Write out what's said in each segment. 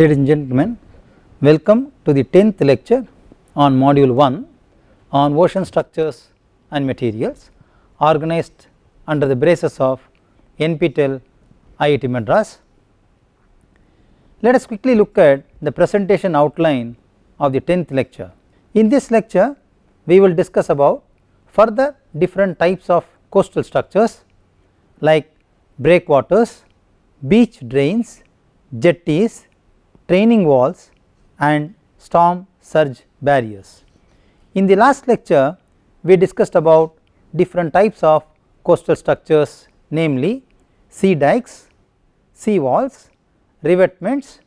Ladies and gentlemen, welcome to the 10th lecture on module 1 on ocean structures and materials organized under the braces of NPTEL IIT Madras. Let us quickly look at the presentation outline of the 10th lecture. In this lecture, we will discuss about further different types of coastal structures like breakwaters, beach drains, jetties, training walls and storm surge barriers. In the last lecture we discussed about different types of coastal structures namely sea dikes, sea walls, revetments,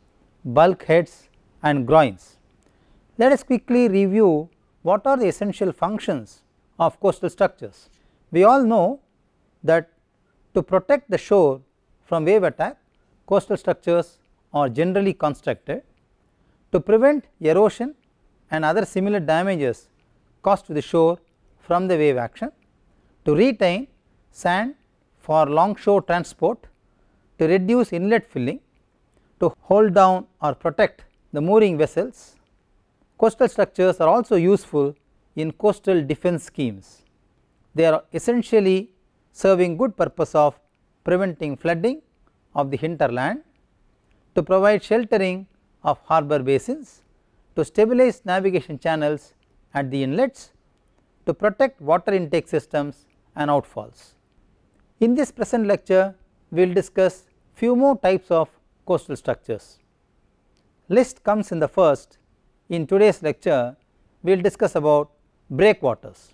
bulkheads and groins. Let us quickly review what are the essential functions of coastal structures. We all know that to protect the shore from wave attack coastal structures are generally constructed to prevent erosion and other similar damages caused to the shore from the wave action, to retain sand for longshore transport, to reduce inlet filling, to hold down or protect the mooring vessels. Coastal structures are also useful in coastal defense schemes. They are essentially serving good purpose of preventing flooding of the hinterland to provide sheltering of harbour basins, to stabilize navigation channels at the inlets, to protect water intake systems and outfalls. In this present lecture, we will discuss few more types of coastal structures. List comes in the first. In today's lecture, we will discuss about breakwaters.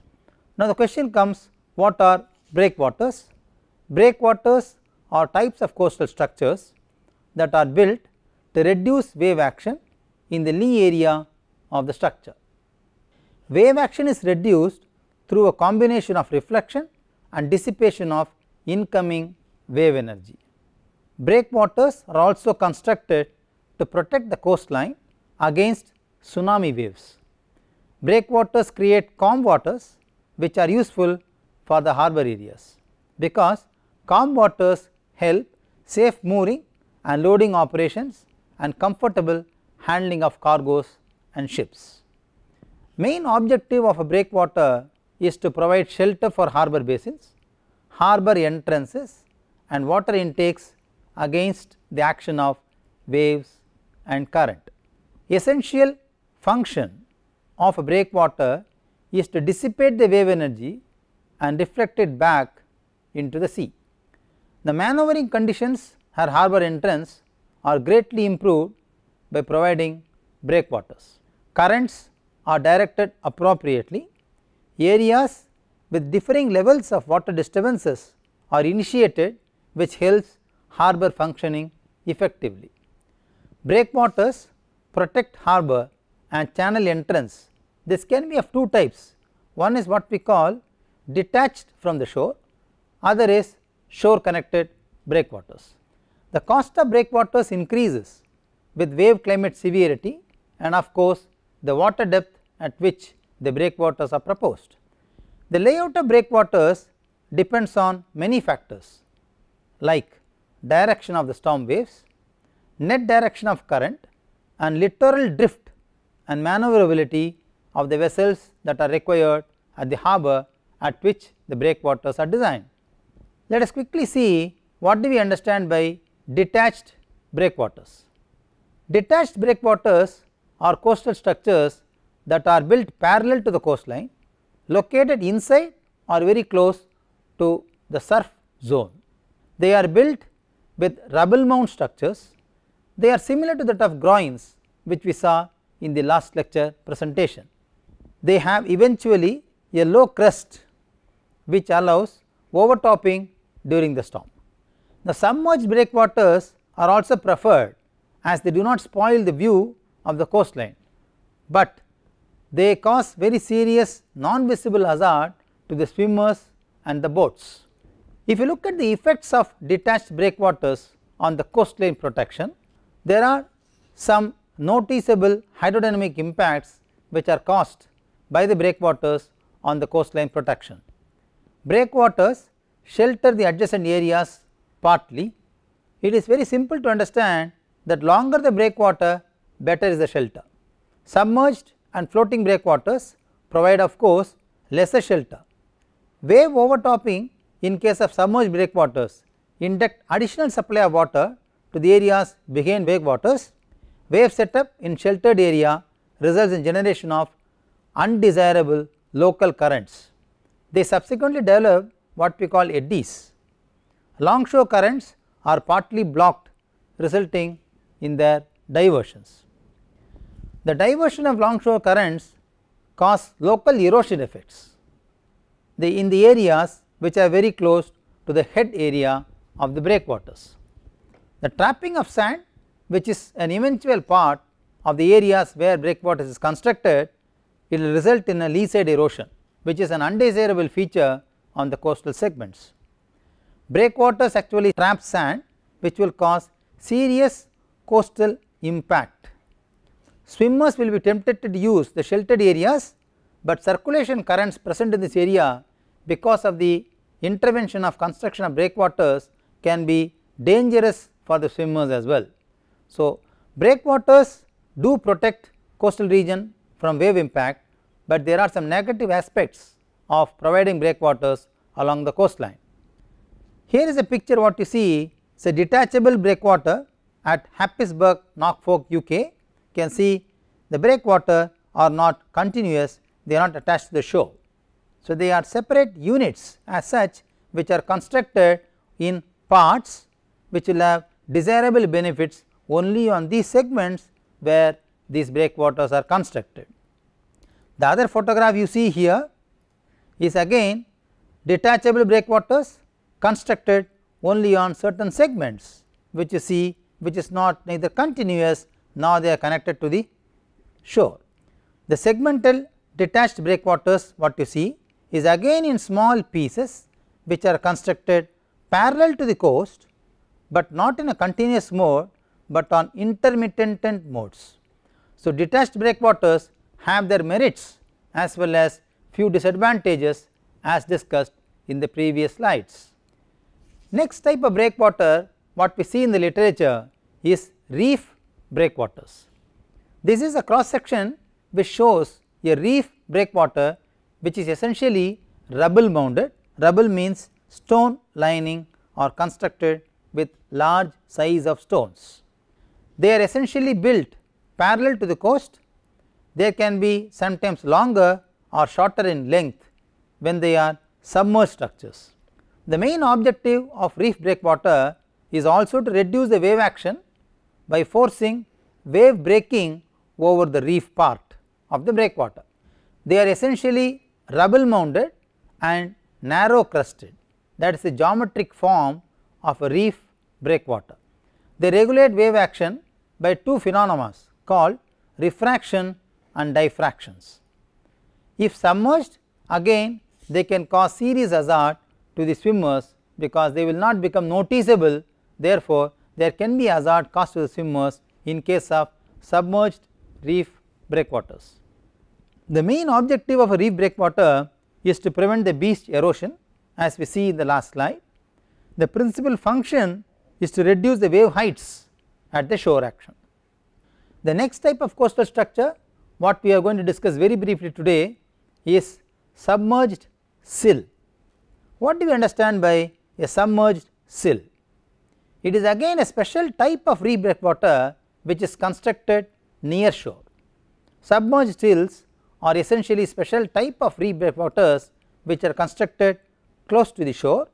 Now, the question comes what are breakwaters? Breakwaters are types of coastal structures that are built to reduce wave action in the lee area of the structure. Wave action is reduced through a combination of reflection and dissipation of incoming wave energy. Breakwaters are also constructed to protect the coastline against tsunami waves. Breakwaters create calm waters which are useful for the harbor areas because calm waters help safe mooring and loading operations and comfortable handling of cargoes and ships. Main objective of a breakwater is to provide shelter for harbor basins, harbor entrances and water intakes against the action of waves and current. Essential function of a breakwater is to dissipate the wave energy and reflect it back into the sea. The maneuvering conditions her harbour entrance are greatly improved by providing breakwaters. Currents are directed appropriately, areas with differing levels of water disturbances are initiated which helps harbour functioning effectively. Breakwaters protect harbour and channel entrance. This can be of two types, one is what we call detached from the shore, other is shore connected breakwaters. The cost of breakwaters increases with wave climate severity and of course, the water depth at which the breakwaters are proposed. The layout of breakwaters depends on many factors like direction of the storm waves, net direction of current and littoral drift and maneuverability of the vessels that are required at the harbour at which the breakwaters are designed. Let us quickly see what do we understand by detached breakwaters. Detached breakwaters are coastal structures that are built parallel to the coastline located inside or very close to the surf zone. They are built with rubble mound structures. They are similar to that of groins which we saw in the last lecture presentation. They have eventually a low crest which allows overtopping during the storm. The submerged breakwaters are also preferred as they do not spoil the view of the coastline, but they cause very serious non-visible hazard to the swimmers and the boats. If you look at the effects of detached breakwaters on the coastline protection, there are some noticeable hydrodynamic impacts which are caused by the breakwaters on the coastline protection. Breakwaters shelter the adjacent areas partly, it is very simple to understand that longer the breakwater better is the shelter. Submerged and floating breakwaters provide of course lesser shelter. Wave overtopping in case of submerged breakwaters induct additional supply of water to the areas behind breakwaters. Wave setup in sheltered area results in generation of undesirable local currents. They subsequently develop what we call eddies. Longshore currents are partly blocked resulting in their diversions. The diversion of longshore currents cause local erosion effects the, in the areas which are very close to the head area of the breakwaters. The trapping of sand which is an eventual part of the areas where breakwaters is constructed it will result in a leeside erosion which is an undesirable feature on the coastal segments breakwaters actually trap sand which will cause serious coastal impact. Swimmers will be tempted to use the sheltered areas, but circulation currents present in this area because of the intervention of construction of breakwaters can be dangerous for the swimmers as well. So, breakwaters do protect coastal region from wave impact, but there are some negative aspects of providing breakwaters along the coastline. Here is a picture what you see is a detachable breakwater at Happisburg, Norfolk, UK. You can see the breakwater are not continuous, they are not attached to the shore. So, they are separate units as such which are constructed in parts which will have desirable benefits only on these segments where these breakwaters are constructed. The other photograph you see here is again detachable breakwaters constructed only on certain segments which you see which is not neither continuous nor they are connected to the shore. The segmental detached breakwaters what you see is again in small pieces which are constructed parallel to the coast, but not in a continuous mode, but on intermittent modes. So, detached breakwaters have their merits as well as few disadvantages as discussed in the previous slides. Next type of breakwater what we see in the literature is reef breakwaters. This is a cross section which shows a reef breakwater which is essentially rubble mounded. Rubble means stone lining or constructed with large size of stones. They are essentially built parallel to the coast. They can be sometimes longer or shorter in length when they are submerged structures. The main objective of reef breakwater is also to reduce the wave action by forcing wave breaking over the reef part of the breakwater. They are essentially rubble mounded and narrow crusted that is the geometric form of a reef breakwater. They regulate wave action by two phenomena called refraction and diffractions. If submerged again they can cause serious hazard to the swimmers because they will not become noticeable therefore, there can be hazard caused to the swimmers in case of submerged reef breakwaters. The main objective of a reef breakwater is to prevent the beach erosion as we see in the last slide. The principal function is to reduce the wave heights at the shore action. The next type of coastal structure what we are going to discuss very briefly today is submerged sill. What do we understand by a submerged sill? It is again a special type of rebreak water which is constructed near shore. Submerged sills are essentially special type of rebreak waters which are constructed close to the shore.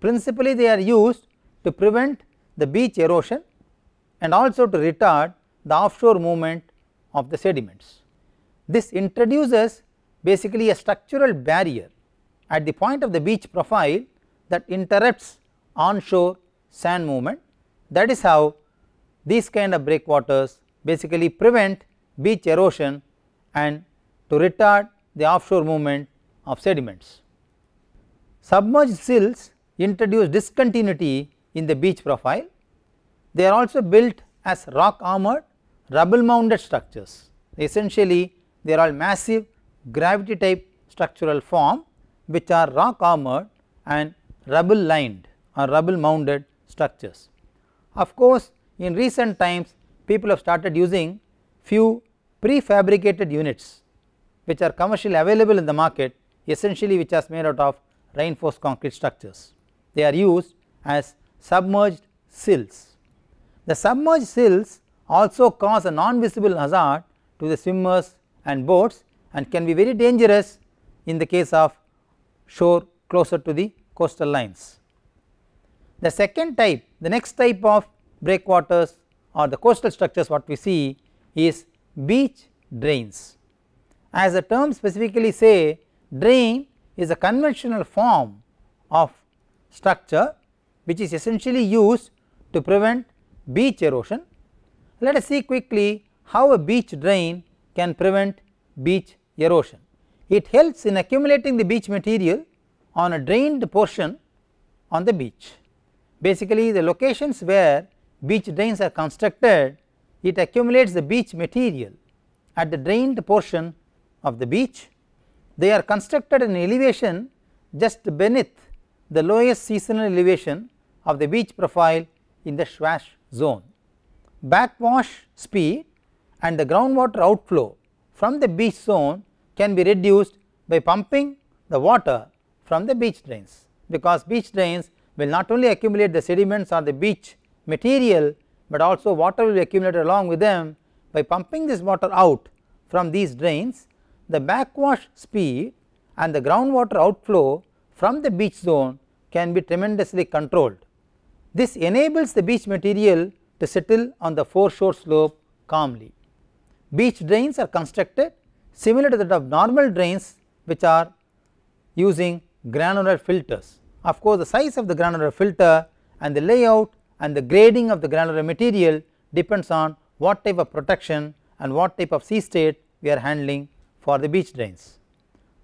Principally they are used to prevent the beach erosion and also to retard the offshore movement of the sediments. This introduces basically a structural barrier at the point of the beach profile that interrupts onshore sand movement. That is how these kind of breakwaters basically prevent beach erosion and to retard the offshore movement of sediments. Submerged sills introduce discontinuity in the beach profile. They are also built as rock armored rubble mounted structures. Essentially, they are all massive gravity type structural form which are rock armored and rubble lined or rubble mounded structures. Of course, in recent times people have started using few prefabricated units which are commercially available in the market essentially which are made out of reinforced concrete structures. They are used as submerged sills. The submerged sills also cause a non-visible hazard to the swimmers and boats and can be very dangerous in the case of shore closer to the coastal lines. The second type, the next type of breakwaters or the coastal structures what we see is beach drains. As the term specifically say drain is a conventional form of structure which is essentially used to prevent beach erosion. Let us see quickly how a beach drain can prevent beach erosion. It helps in accumulating the beach material on a drained portion on the beach. Basically the locations where beach drains are constructed it accumulates the beach material at the drained portion of the beach. They are constructed in elevation just beneath the lowest seasonal elevation of the beach profile in the swash zone. Backwash speed and the groundwater outflow from the beach zone can be reduced by pumping the water from the beach drains because beach drains will not only accumulate the sediments or the beach material, but also water will accumulate along with them by pumping this water out from these drains the backwash speed and the groundwater outflow from the beach zone can be tremendously controlled. This enables the beach material to settle on the foreshore slope calmly. Beach drains are constructed similar to that of normal drains which are using granular filters. Of course, the size of the granular filter and the layout and the grading of the granular material depends on what type of protection and what type of sea state we are handling for the beach drains.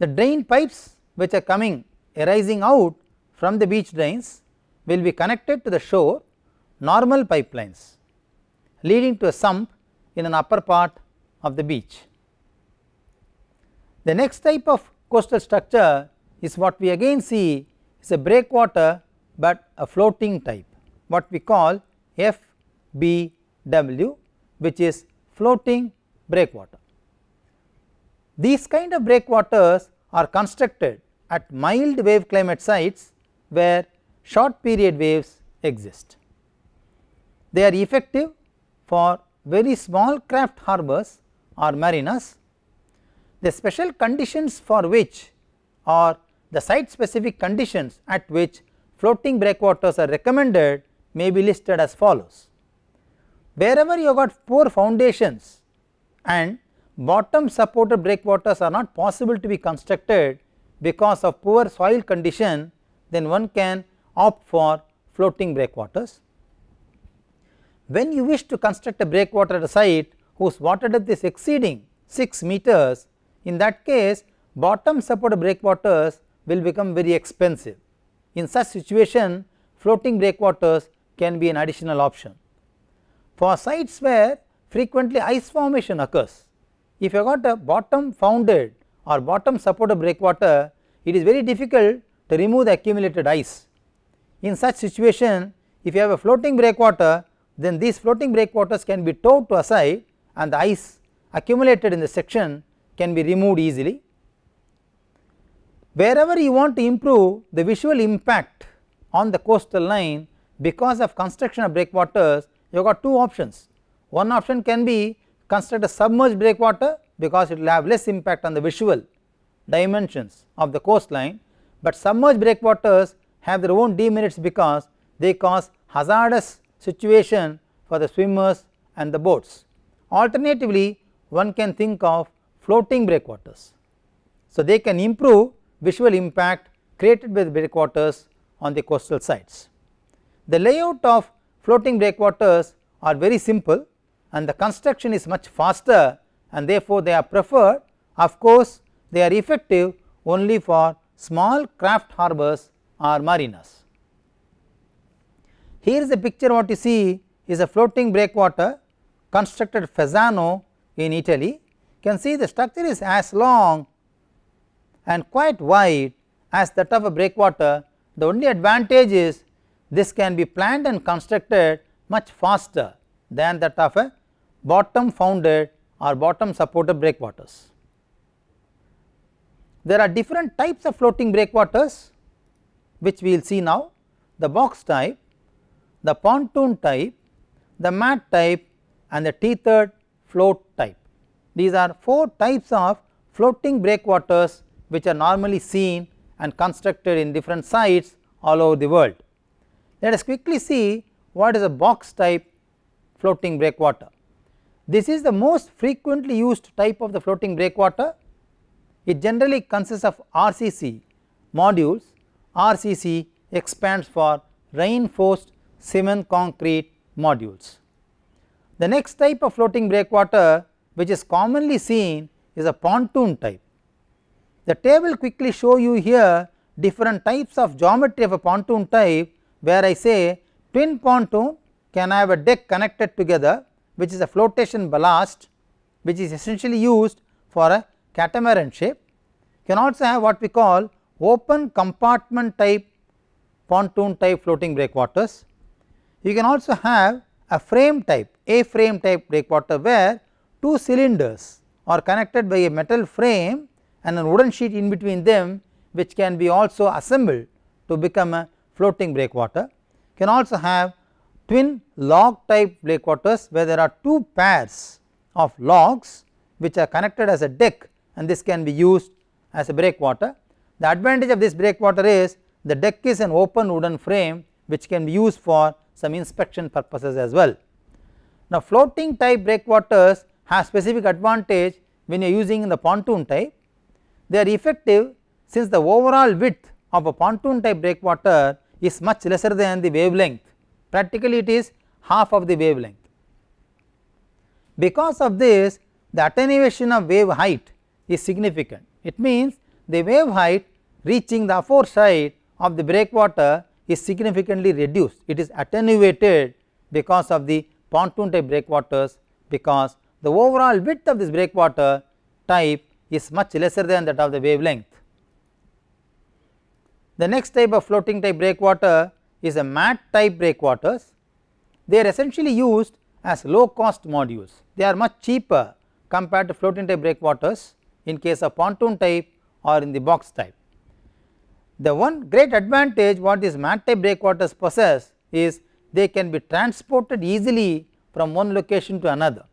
The drain pipes which are coming arising out from the beach drains will be connected to the shore normal pipelines leading to a sump in an upper part of the beach. The next type of coastal structure is what we again see is a breakwater but a floating type what we call FBW which is floating breakwater. These kind of breakwaters are constructed at mild wave climate sites where short period waves exist. They are effective for very small craft harbors or marinas the special conditions for which or the site specific conditions at which floating breakwaters are recommended may be listed as follows. Wherever you have got poor foundations and bottom supported breakwaters are not possible to be constructed because of poor soil condition, then one can opt for floating breakwaters. When you wish to construct a breakwater at a site whose water depth is exceeding 6 meters, in that case, bottom support breakwaters will become very expensive. In such situation, floating breakwaters can be an additional option. For sites where frequently ice formation occurs, if you got a bottom founded or bottom supported breakwater, it is very difficult to remove the accumulated ice. In such situation, if you have a floating breakwater, then these floating breakwaters can be towed to a side and the ice accumulated in the section can be removed easily. Wherever you want to improve the visual impact on the coastal line because of construction of breakwaters, you got two options. One option can be construct a submerged breakwater because it will have less impact on the visual dimensions of the coastline, but submerged breakwaters have their own demerits because they cause hazardous situation for the swimmers and the boats. Alternatively, one can think of floating breakwaters. So, they can improve visual impact created by the breakwaters on the coastal sites. The layout of floating breakwaters are very simple and the construction is much faster and therefore, they are preferred of course, they are effective only for small craft harbors or marinas. Here is a picture what you see is a floating breakwater constructed Fasano in Italy can see the structure is as long and quite wide as that of a breakwater. The only advantage is this can be planned and constructed much faster than that of a bottom founded or bottom supported breakwaters. There are different types of floating breakwaters which we will see now the box type, the pontoon type, the mat type and the tethered float type. These are 4 types of floating breakwaters which are normally seen and constructed in different sites all over the world. Let us quickly see what is a box type floating breakwater. This is the most frequently used type of the floating breakwater. It generally consists of RCC modules, RCC expands for reinforced cement concrete modules. The next type of floating breakwater which is commonly seen is a pontoon type. The table quickly show you here different types of geometry of a pontoon type where I say twin pontoon can have a deck connected together which is a flotation ballast which is essentially used for a catamaran shape. You can also have what we call open compartment type pontoon type floating breakwaters. You can also have a frame type, a frame type breakwater where two cylinders are connected by a metal frame and a wooden sheet in between them which can be also assembled to become a floating breakwater. Can also have twin log type breakwaters where there are two pairs of logs which are connected as a deck and this can be used as a breakwater. The advantage of this breakwater is the deck is an open wooden frame which can be used for some inspection purposes as well. Now floating type breakwaters has specific advantage when you are using the pontoon type. They are effective since the overall width of a pontoon type breakwater is much lesser than the wavelength, practically it is half of the wavelength. Because of this the attenuation of wave height is significant. It means the wave height reaching the side of the breakwater is significantly reduced. It is attenuated because of the pontoon type breakwaters because the overall width of this breakwater type is much lesser than that of the wavelength. The next type of floating type breakwater is a mat type breakwaters. They are essentially used as low cost modules. They are much cheaper compared to floating type breakwaters in case of pontoon type or in the box type. The one great advantage what these mat type breakwaters possess is they can be transported easily from one location to another.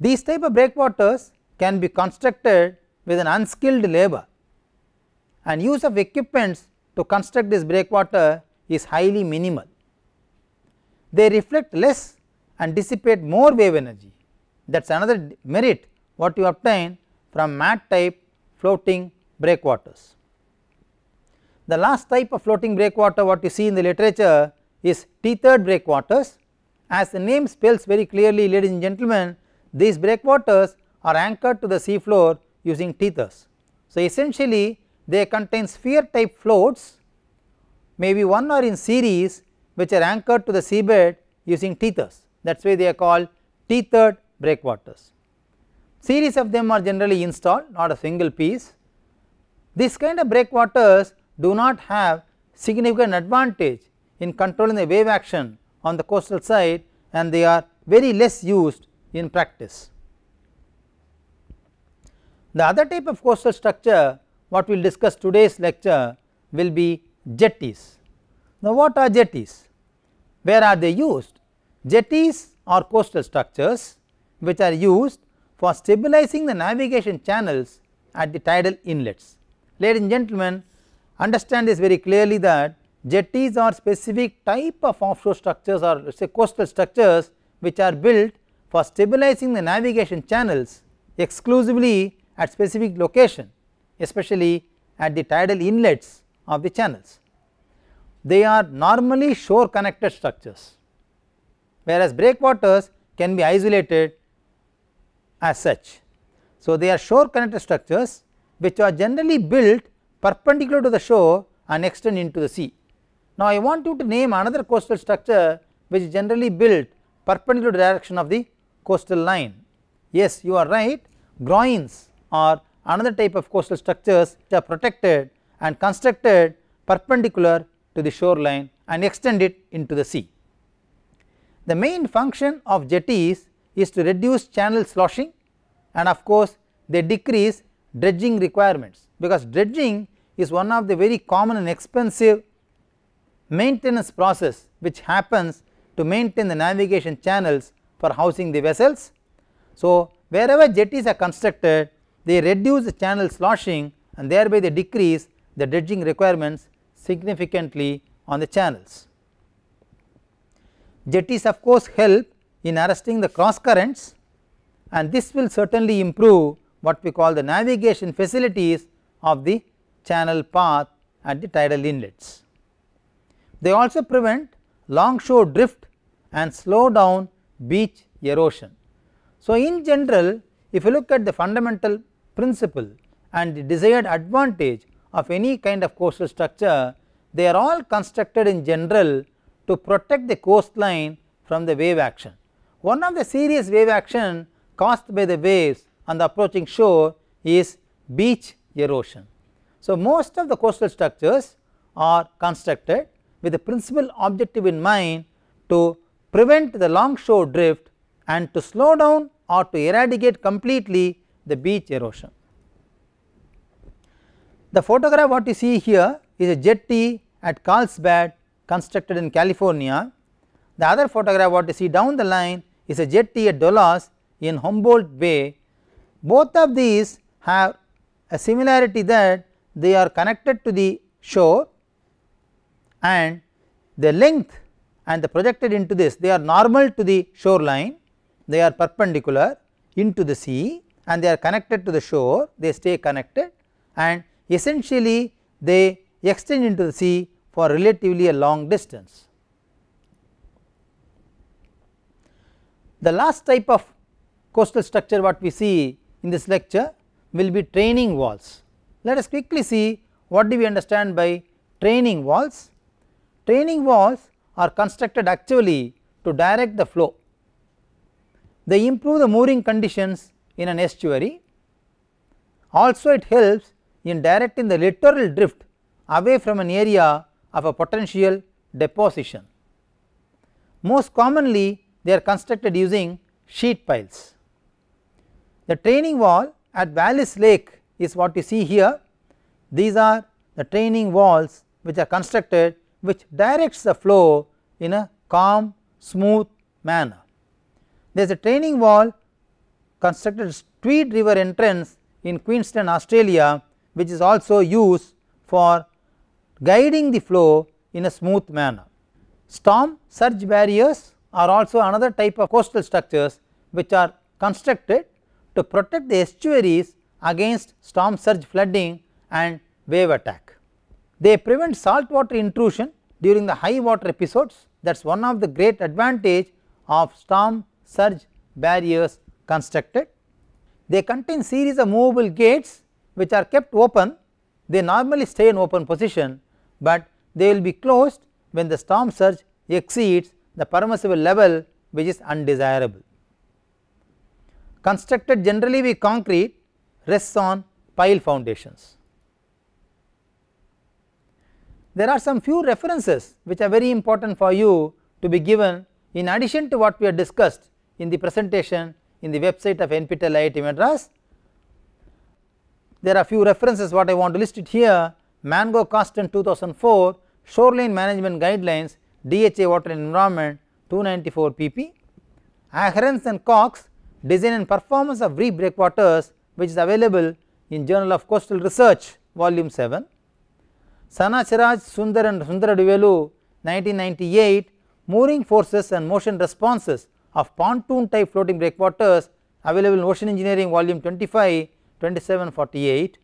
These type of breakwaters can be constructed with an unskilled labor and use of equipments to construct this breakwater is highly minimal. They reflect less and dissipate more wave energy that is another merit what you obtain from mat type floating breakwaters. The last type of floating breakwater what you see in the literature is T-third breakwaters as the name spells very clearly ladies and gentlemen these breakwaters are anchored to the seafloor using teethers. So, essentially they contain sphere type floats maybe one or in series which are anchored to the seabed using teethers that is why they are called teethered breakwaters. Series of them are generally installed not a single piece. This kind of breakwaters do not have significant advantage in controlling the wave action on the coastal side and they are very less used in practice. The other type of coastal structure what we will discuss today's lecture will be jetties. Now, what are jetties? Where are they used? Jetties are coastal structures which are used for stabilizing the navigation channels at the tidal inlets. Ladies and gentlemen, understand this very clearly that jetties are specific type of offshore structures or say coastal structures which are built for stabilizing the navigation channels exclusively at specific location especially at the tidal inlets of the channels. They are normally shore connected structures whereas breakwaters can be isolated as such. So, they are shore connected structures which are generally built perpendicular to the shore and extend into the sea. Now, I want you to name another coastal structure which is generally built perpendicular to the direction of the coastal line. Yes, you are right, groins are another type of coastal structures which are protected and constructed perpendicular to the shoreline and extend it into the sea. The main function of jetties is to reduce channel sloshing and of course, they decrease dredging requirements because dredging is one of the very common and expensive maintenance process which happens to maintain the navigation channels for housing the vessels. So, wherever jetties are constructed they reduce channel sloshing and thereby they decrease the dredging requirements significantly on the channels. Jetties of course help in arresting the cross currents and this will certainly improve what we call the navigation facilities of the channel path at the tidal inlets. They also prevent longshore drift and slow down beach erosion. So, in general if you look at the fundamental principle and the desired advantage of any kind of coastal structure they are all constructed in general to protect the coastline from the wave action. One of the serious wave action caused by the waves on the approaching shore is beach erosion. So, most of the coastal structures are constructed with the principal objective in mind to prevent the longshore drift and to slow down or to eradicate completely the beach erosion. The photograph what you see here is a jetty at Carlsbad constructed in California. The other photograph what you see down the line is a jetty at Dulles in Humboldt Bay. Both of these have a similarity that they are connected to the shore and the length and the projected into this they are normal to the shoreline, they are perpendicular into the sea and they are connected to the shore, they stay connected and essentially they extend into the sea for relatively a long distance. The last type of coastal structure what we see in this lecture will be training walls. Let us quickly see what do we understand by training walls. Training walls are constructed actually to direct the flow. They improve the mooring conditions in an estuary. Also it helps in directing the littoral drift away from an area of a potential deposition. Most commonly they are constructed using sheet piles. The training wall at Wallis Lake is what you see here. These are the training walls which are constructed which directs the flow in a calm smooth manner. There is a training wall constructed Tweed river entrance in Queenstown, Australia which is also used for guiding the flow in a smooth manner. Storm surge barriers are also another type of coastal structures which are constructed to protect the estuaries against storm surge flooding and wave attack. They prevent saltwater intrusion during the high water episodes that is one of the great advantage of storm surge barriers constructed. They contain series of movable gates which are kept open, they normally stay in open position, but they will be closed when the storm surge exceeds the permissible level which is undesirable. Constructed generally with concrete rests on pile foundations there are some few references which are very important for you to be given in addition to what we have discussed in the presentation in the website of NPTEL IIT Madras. There are few references what I want to list it here Mango Costin 2004 Shoreline Management Guidelines DHA Water Environment 294 pp. Aherence and Cox Design and Performance of Reef Breakwaters which is available in Journal of Coastal Research volume 7. Sana Siraj, Sundar and Sundaradivalu 1998 mooring forces and motion responses of pontoon type floating breakwaters available in Ocean Engineering volume 25 2748.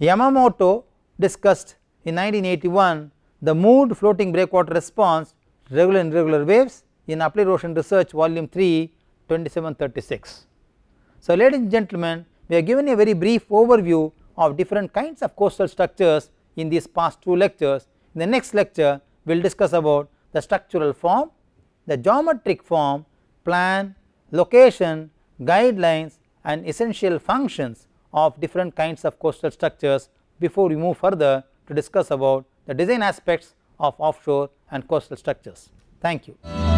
Yamamoto discussed in 1981 the moored floating breakwater response regular and irregular waves in Applied Ocean Research volume 3 2736. So, ladies and gentlemen we have given a very brief overview of different kinds of coastal structures in these past two lectures. In the next lecture we will discuss about the structural form, the geometric form, plan, location, guidelines and essential functions of different kinds of coastal structures before we move further to discuss about the design aspects of offshore and coastal structures. Thank you.